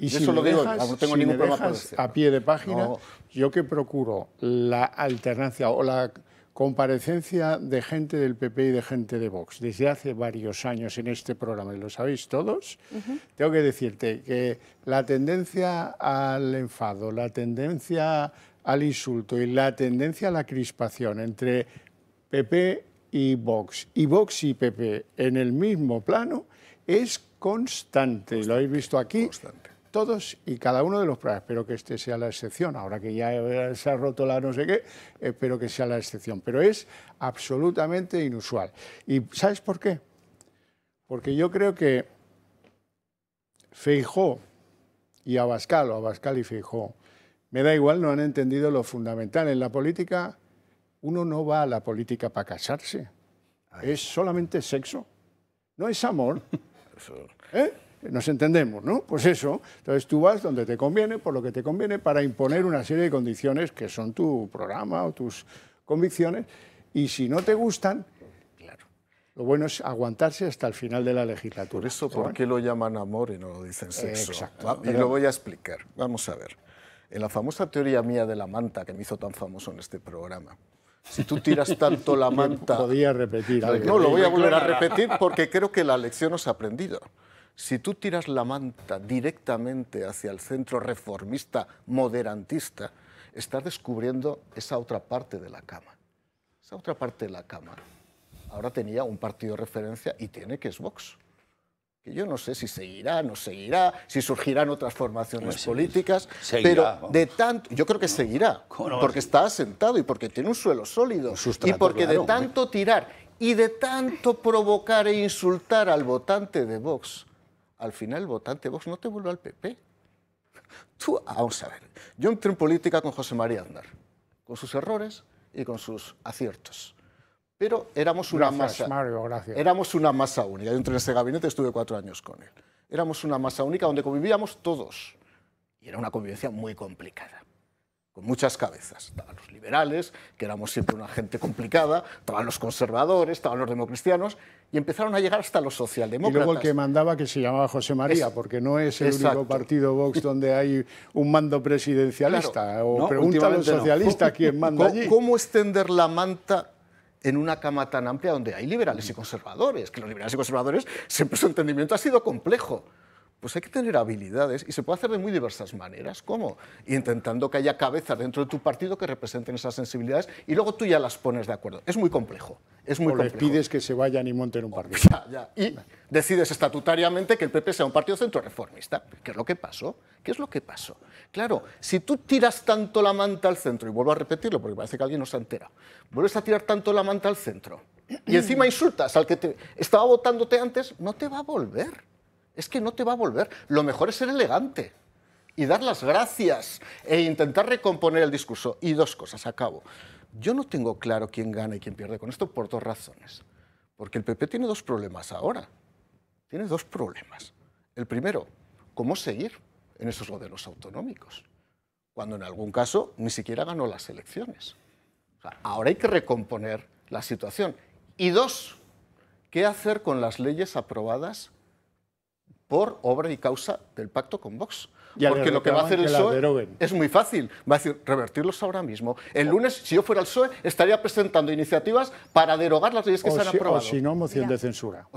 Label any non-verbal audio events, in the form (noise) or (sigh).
Y si eso lo digo, dejas, no tengo ningún problema A pie de página, yo que procuro la alternancia o la comparecencia de gente del PP y de gente de Vox desde hace varios años en este programa, y lo sabéis todos, tengo que decirte que la tendencia al enfado, la tendencia al insulto y la tendencia a la crispación entre PP y Vox, y Vox y PP en el mismo plano, es constante. Lo habéis visto aquí todos y cada uno de los programas. Espero que este sea la excepción, ahora que ya se ha roto la no sé qué, espero que sea la excepción. Pero es absolutamente inusual. ¿Y sabes por qué? Porque yo creo que Feijó y Abascal, o Abascal y Feijó, me da igual, no han entendido lo fundamental. En la política, uno no va a la política para casarse. Es solamente sexo. No es amor. (laughs) ¿Eh? nos entendemos, ¿no? Pues eso, entonces tú vas donde te conviene, por lo que te conviene, para imponer una serie de condiciones que son tu programa o tus convicciones, y si no te gustan, claro, lo bueno es aguantarse hasta el final de la legislatura. Por eso, ¿por qué lo llaman amor y no lo dicen sexo? Exacto. Ah, y lo voy a explicar, vamos a ver. En la famosa teoría mía de la manta, que me hizo tan famoso en este programa, si tú tiras tanto la (laughs) manta... Podía repetir. No, lo voy a volver a repetir porque creo que la lección os ha aprendido si tú tiras la manta directamente hacia el centro reformista, moderantista, estás descubriendo esa otra parte de la cama. Esa otra parte de la cama. Ahora tenía un partido de referencia y tiene que es Vox. Que yo no sé si seguirá, no seguirá, si surgirán otras formaciones pues políticas, pero de tanto, yo creo que seguirá, porque está asentado y porque tiene un suelo sólido y porque de tanto tirar y de tanto provocar e insultar al votante de Vox, al final el votante vos no te vuelve al PP. (laughs) Tú, vamos a ver, yo entré en política con José María Aznar, con sus errores y con sus aciertos. Pero éramos una gracias, masa. Mario, gracias. Éramos una masa única. Yo entré en ese gabinete, estuve cuatro años con él. Éramos una masa única donde convivíamos todos. Y era una convivencia muy complicada con muchas cabezas. Estaban los liberales, que éramos siempre una gente complicada, estaban los conservadores, estaban los democristianos, y empezaron a llegar hasta los socialdemócratas. Y luego el que mandaba, que se llamaba José María, porque no es el único partido Vox donde hay un mando presidencialista. o pregunta a los socialistas quién manda allí. ¿Cómo extender la manta en una cama tan amplia donde hay liberales y conservadores? Que los liberales y conservadores siempre su entendimiento ha sido complejo pues hay que tener habilidades y se puede hacer de muy diversas maneras. ¿Cómo? Intentando que haya cabezas dentro de tu partido que representen esas sensibilidades y luego tú ya las pones de acuerdo. Es muy complejo. Es muy complejo. pides que se vayan y monten un partido. Ya, ya. Y decides estatutariamente que el PP sea un partido centro-reformista. ¿Qué es lo que pasó? ¿Qué es lo que pasó? Claro, si tú tiras tanto la manta al centro, y vuelvo a repetirlo porque parece que alguien no se entera, vuelves a tirar tanto la manta al centro y encima insultas al que te estaba votándote antes, no te va a volver es que no te va a volver. Lo mejor es ser elegante y dar las gracias e intentar recomponer el discurso. Y dos cosas, acabo. Yo no tengo claro quién gana y quién pierde con esto por dos razones. Porque el PP tiene dos problemas ahora. Tiene dos problemas. El primero, cómo seguir en esos modelos autonómicos, cuando en algún caso ni siquiera ganó las elecciones. ahora hay que recomponer la situación. Y dos, ¿qué hacer con las leyes aprobadas por obra y causa del pacto con Vox. Porque lo que va a hacer el PSOE es muy fácil. Va a decir, revertirlos ahora mismo. El lunes, si yo fuera el PSOE, estaría presentando iniciativas para derogar las leyes que se han aprobado. O si no, moción de censura.